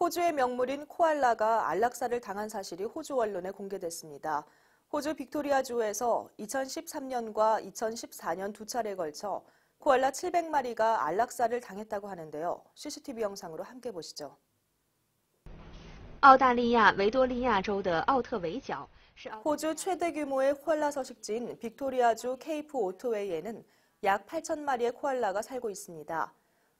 호주의 명물인 코알라가 안락사를 당한 사실이 호주 언론에 공개됐습니다. 호주 빅토리아주에서 2013년과 2014년 두 차례에 걸쳐 코알라 700마리가 안락사를 당했다고 하는데요. CCTV 영상으로 함께 보시죠. 澳大利亚维多利亚州的奥特维角 호주 최대 규모의 코알라 서식지인 빅토리아주 케이프 오토웨이에는 약 8천 마리의 코알라가 살고 있습니다.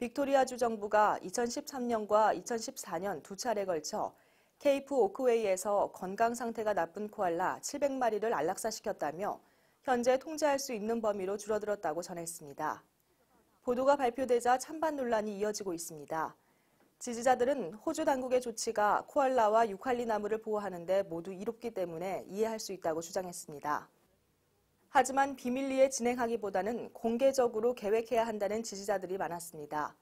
빅토리아주 정부가 2013년과 2014년 두 차례 걸쳐 케이프 오크웨이에서 건강 상태가 나쁜 코알라 700마리를 안락사시켰다며 현재 통제할 수 있는 범위로 줄어들었다고 전했습니다. 보도가 발표되자 찬반 논란이 이어지고 있습니다. 지지자들은 호주 당국의 조치가 코알라와 유칼리 나무를 보호하는데 모두 이롭기 때문에 이해할 수 있다고 주장했습니다. 하지만 비밀리에 진행하기보다는 공개적으로 계획해야 한다는 지지자들이 많았습니다.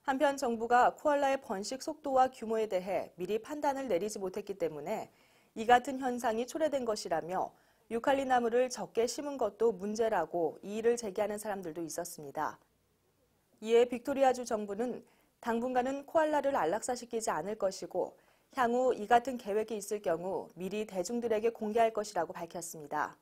한편 정부가 코알라의 번식 속도와 규모에 대해 미리 판단을 내리지 못했기 때문에 이 같은 현상이 초래된 것이라며 유칼리 나무를 적게 심은 것도 문제라고 이의를 제기하는 사람들도 있었습니다. 이에 빅토리아주 정부는 당분간은 코알라를 안락사시키지 않을 것이고 향후 이 같은 계획이 있을 경우 미리 대중들에게 공개할 것이라고 밝혔습니다.